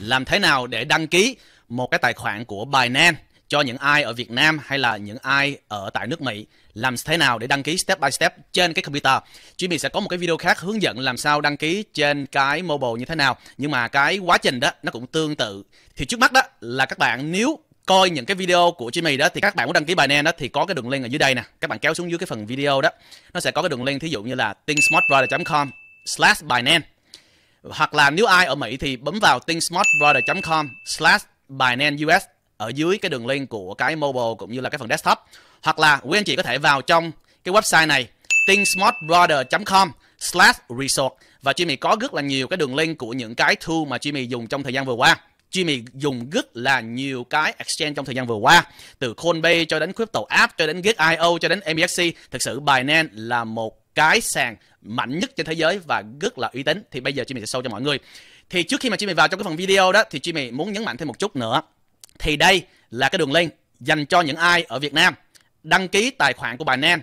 làm thế nào để đăng ký một cái tài khoản của Binance cho những ai ở Việt Nam hay là những ai ở tại nước Mỹ làm thế nào để đăng ký step by step trên cái computer. Chị mình sẽ có một cái video khác hướng dẫn làm sao đăng ký trên cái mobile như thế nào. Nhưng mà cái quá trình đó nó cũng tương tự. Thì trước mắt đó là các bạn nếu coi những cái video của Jimmy đó thì các bạn muốn đăng ký bài Binance đó thì có cái đường link ở dưới đây nè. Các bạn kéo xuống dưới cái phần video đó. Nó sẽ có cái đường link thí dụ như là thingsmartbrother.com slash Binance hoặc là nếu ai ở Mỹ thì bấm vào thinksmartbrother.com slash Binance ở dưới cái đường link của cái mobile cũng như là cái phần desktop. Hoặc là quý anh chị có thể vào trong cái website này thinksmartbrother.com slash resort và Jimmy có rất là nhiều cái đường link của những cái tool mà Jimmy dùng trong thời gian vừa qua. Jimmy dùng rất là nhiều cái exchange trong thời gian vừa qua từ Coinbase cho đến Crypto App cho đến Git.io cho đến MEXC thực sự Binance là một cái sàn mạnh nhất trên thế giới và rất là uy tín thì bây giờ chị mình sẽ sâu cho mọi người thì trước khi mà chị mình vào trong cái phần video đó thì chị mình muốn nhấn mạnh thêm một chút nữa thì đây là cái đường link dành cho những ai ở Việt Nam đăng ký tài khoản của Nen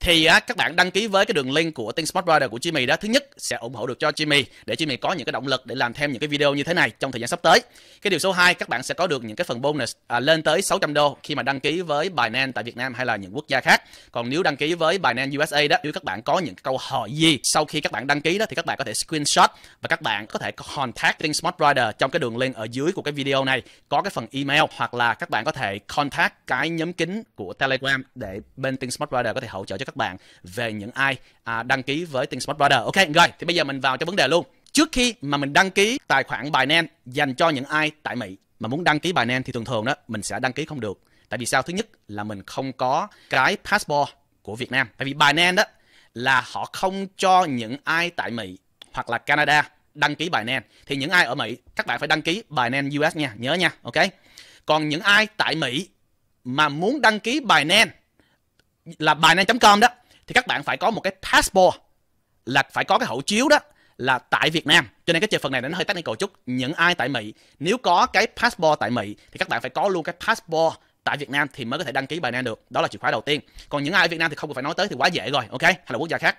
thì á, các bạn đăng ký với cái đường link của Think Smart Brother của Jimmy đó thứ nhất sẽ ủng hộ được cho Jimmy để Jimmy có những cái động lực để làm thêm những cái video như thế này trong thời gian sắp tới cái điều số 2 các bạn sẽ có được những cái phần bonus à, lên tới 600 đô khi mà đăng ký với Binance tại Việt Nam hay là những quốc gia khác còn nếu đăng ký với Binance USA đó nếu các bạn có những câu hỏi gì sau khi các bạn đăng ký đó thì các bạn có thể screenshot và các bạn có thể contact Think Smart Brother trong cái đường link ở dưới của cái video này có cái phần email hoặc là các bạn có thể contact cái nhóm kín của Telegram để bên Think Smart Brother có thể hỗ trợ cho các bạn về những ai à, đăng ký với Tiền Smart Brother. Ok, rồi, thì bây giờ mình vào cho vấn đề luôn. Trước khi mà mình đăng ký tài khoản Binance dành cho những ai tại Mỹ mà muốn đăng ký Binance thì thường thường đó mình sẽ đăng ký không được. Tại vì sao? Thứ nhất là mình không có cái passport của Việt Nam. Tại vì Binance đó là họ không cho những ai tại Mỹ hoặc là Canada đăng ký Binance. Thì những ai ở Mỹ các bạn phải đăng ký Binance US nha, nhớ nha, ok? Còn những ai tại Mỹ mà muốn đăng ký Binance là bài nam.com đó thì các bạn phải có một cái passport là phải có cái hộ chiếu đó là tại Việt Nam. Cho nên cái phần này nó hơi technical chút. Những ai tại Mỹ, nếu có cái passport tại Mỹ thì các bạn phải có luôn cái passport tại Việt Nam thì mới có thể đăng ký bài Nam được. Đó là chìa khóa đầu tiên. Còn những ai ở Việt Nam thì không cần phải nói tới thì quá dễ rồi, ok? Hay là quốc gia khác.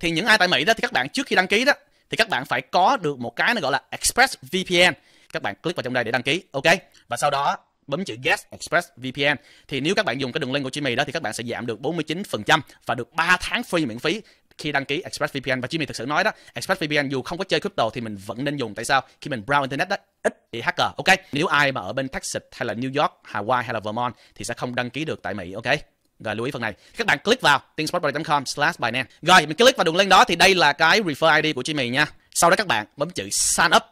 Thì những ai tại Mỹ đó thì các bạn trước khi đăng ký đó thì các bạn phải có được một cái nó gọi là Express VPN. Các bạn click vào trong đây để đăng ký, ok? Và sau đó bấm chữ Guest Express VPN thì nếu các bạn dùng cái đường link của Jimmy đó thì các bạn sẽ giảm được 49% và được 3 tháng free miễn phí khi đăng ký express vpn và Jimmy thực sự nói đó express vpn dù không có chơi crypto thì mình vẫn nên dùng tại sao khi mình browse internet đó ít bị hacker ok nếu ai mà ở bên Texas hay là New York Hawaii hay là Vermont thì sẽ không đăng ký được tại Mỹ ok rồi lưu ý phần này các bạn click vào tingsportbody.com slash binance rồi mình click vào đường link đó thì đây là cái refer ID của Jimmy nha sau đó các bạn bấm chữ sign up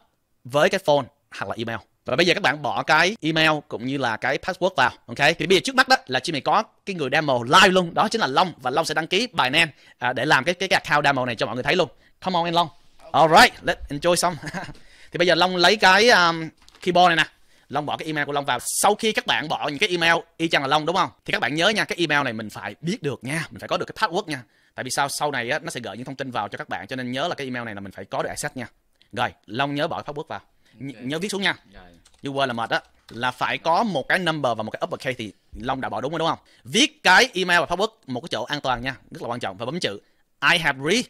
với cái phone hoặc là email và bây giờ các bạn bỏ cái email cũng như là cái password vào ok thì bây giờ trước mắt đó là chị mình có cái người demo live luôn đó chính là long và long sẽ đăng ký bài nem à, để làm cái cái cái account demo này cho mọi người thấy luôn come on anh long alright let's enjoy some thì bây giờ long lấy cái um, keyboard này nè Long bỏ cái email của Long vào. Sau khi các bạn bỏ những cái email y chang là Long đúng không? Thì các bạn nhớ nha, cái email này mình phải biết được nha, mình phải có được cái password nha. Tại vì sao sau này á, nó sẽ gửi những thông tin vào cho các bạn cho nên nhớ là cái email này là mình phải có được access nha. Rồi, Long nhớ bỏ cái password vào nhớ viết xuống nha như quên là mệt á là phải có một cái number và một cái uppercase thì long đã bỏ đúng rồi đúng không viết cái email và password một cái chỗ an toàn nha rất là quan trọng và bấm chữ i have read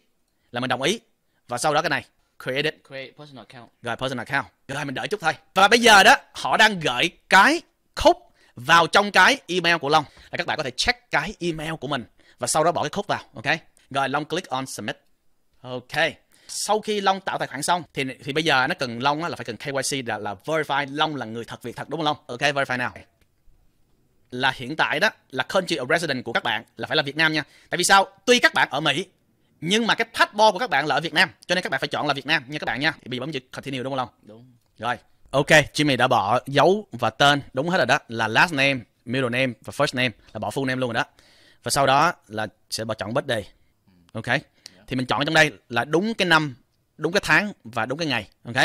là mình đồng ý và sau đó cái này create it create personal account rồi personal account rồi mình đợi chút thôi và bây giờ đó họ đang gửi cái code vào trong cái email của long là các bạn có thể check cái email của mình và sau đó bỏ cái code vào ok rồi long click on submit ok sau khi long tạo tài khoản xong thì thì bây giờ nó cần long là phải cần KYC là, là verify long là người thật việc thật đúng không long ok verify nào là hiện tại đó là country of residence của các bạn là phải là Việt Nam nha tại vì sao tuy các bạn ở Mỹ nhưng mà cái passport của các bạn là ở Việt Nam cho nên các bạn phải chọn là Việt Nam nha các bạn nha thì bị bấm chữ continue đúng không long đúng rồi ok Jimmy đã bỏ dấu và tên đúng hết rồi đó là last name middle name và first name là bỏ full name luôn rồi đó và sau đó là sẽ bỏ chọn birthday ok thì mình chọn trong đây là đúng cái năm đúng cái tháng và đúng cái ngày ok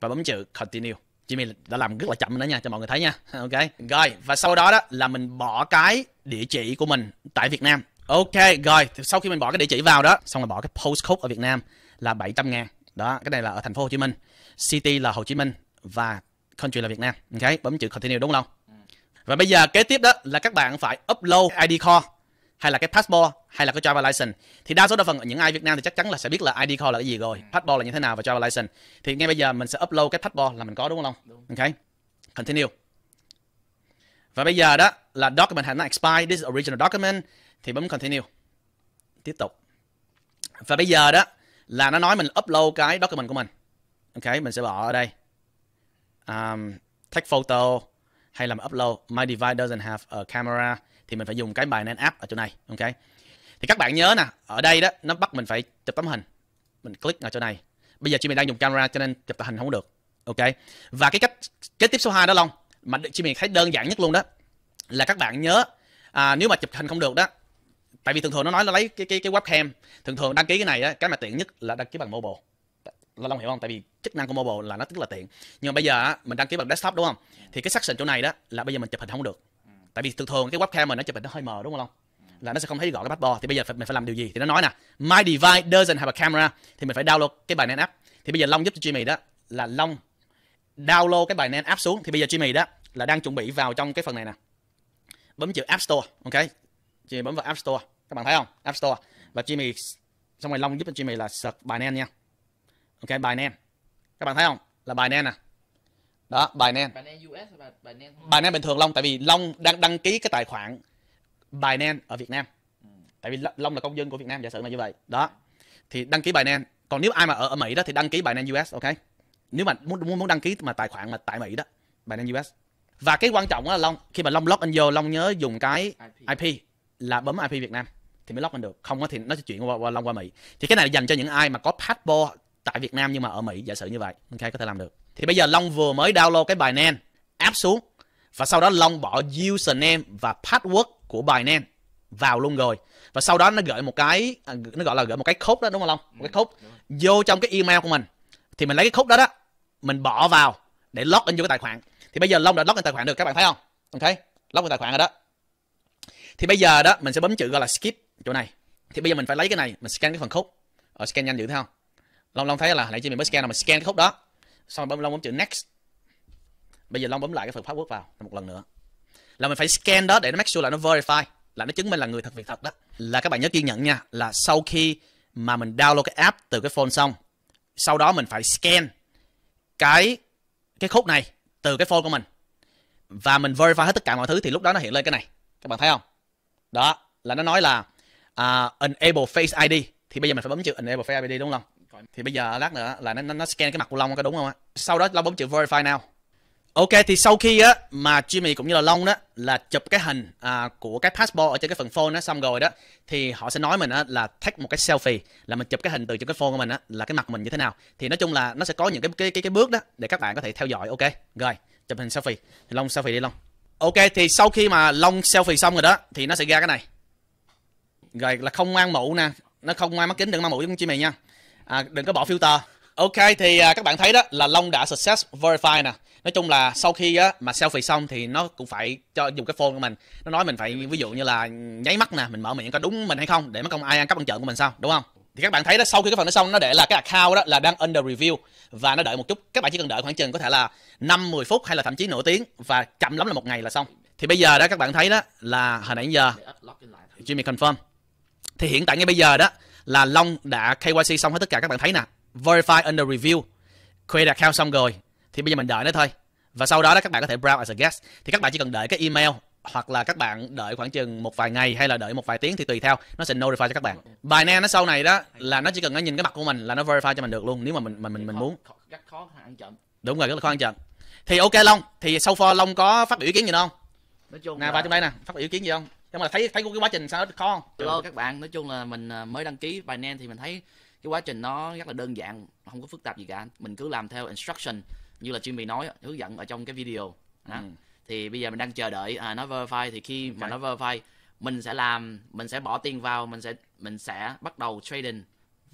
và bấm chữ continue Jimmy đã làm rất là chậm đó nha cho mọi người thấy nha ok rồi và sau đó đó là mình bỏ cái địa chỉ của mình tại Việt Nam ok rồi thì sau khi mình bỏ cái địa chỉ vào đó xong rồi bỏ cái postcode ở Việt Nam là 700 ngàn đó cái này là ở thành phố Hồ Chí Minh city là Hồ Chí Minh và country là Việt Nam ok bấm chữ continue đúng không và bây giờ kế tiếp đó là các bạn phải upload ID core hay là cái passport hay là cái driver license thì đa số đa phần ở những ai Việt Nam thì chắc chắn là sẽ biết là ID card là cái gì rồi ừ. passport là như thế nào và driver license thì ngay bây giờ mình sẽ upload cái passport là mình có đúng không Long ok continue và bây giờ đó là document has not expire, this is original document thì bấm continue tiếp tục và bây giờ đó là nó nói mình upload cái document của mình ok mình sẽ bỏ ở đây um, take photo hay là upload my device doesn't have a camera thì mình phải dùng cái bài Binance App ở chỗ này ok thì các bạn nhớ nè ở đây đó nó bắt mình phải chụp tấm hình mình click ở chỗ này bây giờ chị mình đang dùng camera cho nên chụp tấm hình không được ok và cái cách kế tiếp số 2 đó long mà chị mình thấy đơn giản nhất luôn đó là các bạn nhớ à, nếu mà chụp hình không được đó tại vì thường thường nó nói là lấy cái cái cái webcam thường thường đăng ký cái này á cái mà tiện nhất là đăng ký bằng mobile là long hiểu không tại vì chức năng của mobile là nó rất là tiện nhưng mà bây giờ mình đăng ký bằng desktop đúng không thì cái section chỗ này đó là bây giờ mình chụp hình không được tại vì thường thường cái webcam mà nó chụp hình nó hơi mờ đúng không là nó sẽ không thấy rõ cái bắt bò thì bây giờ mình phải làm điều gì thì nó nói nè my device doesn't have a camera thì mình phải download cái bài Binance app thì bây giờ long giúp cho Jimmy đó là long download cái bài Binance app xuống thì bây giờ Jimmy đó là đang chuẩn bị vào trong cái phần này nè bấm chữ app store ok Jimmy bấm vào app store các bạn thấy không app store và Jimmy xong rồi long giúp cho Jimmy là search Binance nha ok bài Binance các bạn thấy không là bài Binance nè đó Binance Binance US hay Binance Binance bình thường Long tại vì Long đang đăng ký cái tài khoản Binance ở Việt Nam ừ. tại vì Long là công dân của Việt Nam giả sử là như vậy đó thì đăng ký Binance còn nếu ai mà ở, ở Mỹ đó thì đăng ký Binance US ok nếu mà muốn muốn đăng ký mà tài khoản mà tại Mỹ đó Binance US và cái quan trọng là Long khi mà Long log in vô Long nhớ dùng cái IP, IP là bấm IP Việt Nam thì mới log in được không thì nó sẽ chuyển qua, qua Long qua Mỹ thì cái này dành cho những ai mà có passport tại Việt Nam nhưng mà ở Mỹ giả sử như vậy ok có thể làm được thì bây giờ Long vừa mới download cái bài Binance áp xuống và sau đó Long bỏ username và password của bài Binance vào luôn rồi và sau đó nó gửi một cái à, nó gọi là gửi một cái code đó đúng không Long? Một cái ừ, code vô trong cái email của mình. Thì mình lấy cái code đó đó, mình bỏ vào để login vô cái tài khoản. Thì bây giờ Long đã login tài khoản được các bạn thấy không? Ok, login tài khoản rồi đó. Thì bây giờ đó mình sẽ bấm chữ gọi là skip chỗ này. Thì bây giờ mình phải lấy cái này, mình scan cái phần code. Ở ờ, scan nhanh dữ thấy không? Long Long thấy là nãy chứ mình mới scan là mình scan cái code đó xong bấm long bấm chữ next bây giờ long bấm lại cái phần password vào một lần nữa là mình phải scan đó để nó make sure là nó verify là nó chứng minh là người thật việc thật đó là các bạn nhớ kiên nhẫn nha là sau khi mà mình download cái app từ cái phone xong sau đó mình phải scan cái cái khúc này từ cái phone của mình và mình verify hết tất cả mọi thứ thì lúc đó nó hiện lên cái này các bạn thấy không đó là nó nói là uh, enable face id thì bây giờ mình phải bấm chữ enable face id đúng không thì bây giờ lát nữa là nó, nó scan cái mặt của long có đúng không ạ sau đó long bấm chữ verify nào ok thì sau khi á mà jimmy cũng như là long đó là chụp cái hình à, của cái passport ở trên cái phần phone nó xong rồi đó thì họ sẽ nói mình á là take một cái selfie là mình chụp cái hình từ trên cái phone của mình á là cái mặt mình như thế nào thì nói chung là nó sẽ có những cái cái cái, cái bước đó để các bạn có thể theo dõi ok rồi chụp hình selfie thì long selfie đi long ok thì sau khi mà long selfie xong rồi đó thì nó sẽ ra cái này rồi là không mang mũ nè nó không mang mắt kính đừng mang mũ giống chị mày nha à, đừng có bỏ filter ok thì à, các bạn thấy đó là long đã success verify nè nói chung là sau khi á, mà selfie xong thì nó cũng phải cho dùng cái phone của mình nó nói mình phải ví dụ như là nháy mắt nè mình mở miệng có đúng mình hay không để mất công ai ăn cắp ăn trộm của mình sao đúng không thì các bạn thấy đó sau khi cái phần nó xong nó để là cái account đó là đang under review và nó đợi một chút các bạn chỉ cần đợi khoảng chừng có thể là 5 10 phút hay là thậm chí nửa tiếng và chậm lắm là một ngày là xong thì bây giờ đó các bạn thấy đó là hồi nãy giờ Jimmy confirm thì hiện tại ngay bây giờ đó là Long đã KYC xong hết tất cả các bạn thấy nè Verify under review Create account xong rồi Thì bây giờ mình đợi nó thôi Và sau đó, đó các bạn có thể browse as a guest Thì các bạn chỉ cần đợi cái email hoặc là các bạn đợi khoảng chừng một vài ngày hay là đợi một vài tiếng thì tùy theo nó sẽ notify cho các bạn bài ne nó sau này đó là nó chỉ cần nó nhìn cái mặt của mình là nó verify cho mình được luôn nếu mà mình mình mình, mình muốn rất khó ăn chậm đúng rồi rất là khó ăn chậm thì ok long thì sau so for long có phát biểu ý kiến gì không nói chung nè là... vào trong đây nè phát biểu ý kiến gì không nhưng mà thấy thấy cái quá trình sao khó không hello các bạn nói chung là mình à, mới đăng ký Binance thì mình thấy cái quá trình nó rất là đơn giản không có phức tạp gì cả mình cứ làm theo instruction như là Jimmy nói hướng dẫn ở trong cái video đó. Ừ. thì bây giờ mình đang chờ đợi à, nó verify thì khi okay. mà nó verify mình sẽ làm mình sẽ bỏ tiền vào mình sẽ mình sẽ bắt đầu trading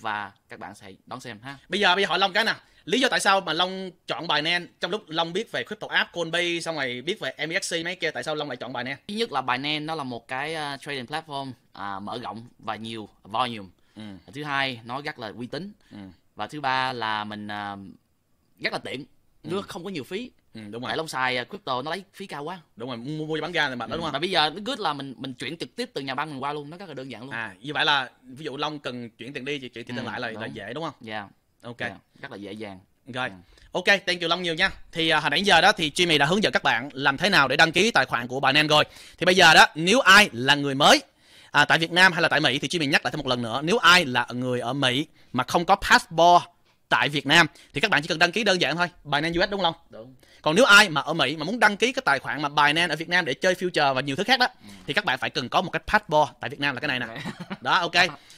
và các bạn sẽ đón xem ha. Bây giờ bây giờ hỏi Long cái nè, lý do tại sao mà Long chọn bài Binance trong lúc Long biết về crypto app Coinbase xong rồi biết về MEXC mấy kia tại sao Long lại chọn bài Binance? Thứ nhất là bài Binance nó là một cái à, trading platform uh, mở rộng và nhiều volume. Ừ. Thứ hai nó rất là uy tín. Ừ. Và thứ ba là mình uh, rất là tiện, ừ. nó ừ. không có nhiều phí. Ừ, đúng rồi. Tại long xài à, crypto nó lấy phí cao quá. Đúng rồi, mua, mua bán ra thì mà ừ. đúng không? Mà bây giờ nó good là mình mình chuyển trực tiếp từ nhà băng mình qua luôn, nó rất là đơn giản luôn. À, như vậy là ví dụ Long cần chuyển tiền đi thì chuyển tiền ừ, lại là, là dễ đúng không? Dạ. Yeah. Ok. Yeah. Rất là dễ dàng. Rồi. Ok, thank you Long nhiều nha. Thì à, hồi nãy giờ đó thì Jimmy đã hướng dẫn các bạn làm thế nào để đăng ký tài khoản của Binance rồi. Thì bây giờ đó, nếu ai là người mới à, tại Việt Nam hay là tại Mỹ thì Jimmy nhắc lại thêm một lần nữa, nếu ai là người ở Mỹ mà không có passport tại Việt Nam thì các bạn chỉ cần đăng ký đơn giản thôi Binance US đúng không? Đúng. Còn nếu ai mà ở Mỹ mà muốn đăng ký cái tài khoản mà Binance ở Việt Nam để chơi future và nhiều thứ khác đó ừ. thì các bạn phải cần có một cái passport tại Việt Nam là cái này nè. đó ok.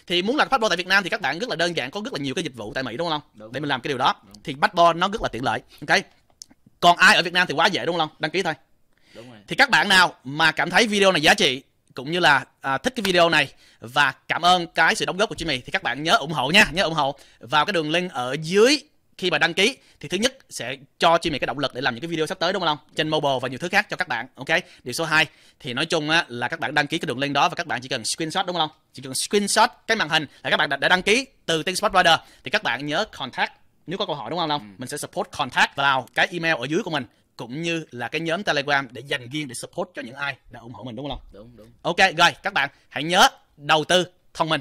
Thì muốn là passport tại Việt Nam thì các bạn rất là đơn giản có rất là nhiều cái dịch vụ tại Mỹ đúng không? Đúng. Để mình làm cái điều đó đúng. thì passport nó rất là tiện lợi. Ok. Còn ai ở Việt Nam thì quá dễ đúng không? Đăng ký thôi. Đúng rồi. Thì các bạn nào mà cảm thấy video này giá trị cũng như là à, thích cái video này và cảm ơn cái sự đóng góp của chị Mì thì các bạn nhớ ủng hộ nha nhớ ủng hộ vào cái đường link ở dưới khi mà đăng ký thì thứ nhất sẽ cho chị Mì cái động lực để làm những cái video sắp tới đúng không trên mobile và nhiều thứ khác cho các bạn ok điều số 2 thì nói chung á, là các bạn đăng ký cái đường link đó và các bạn chỉ cần screenshot đúng không chỉ cần screenshot cái màn hình là các bạn đã, đã đăng ký từ tên Spot Rider thì các bạn nhớ contact nếu có câu hỏi đúng không Long? Ừ. Mình sẽ support contact vào cái email ở dưới của mình cũng như là cái nhóm Telegram để dành riêng để support cho những ai đã ủng hộ mình đúng không? Đúng đúng. Ok, rồi các bạn hãy nhớ đầu tư thông minh.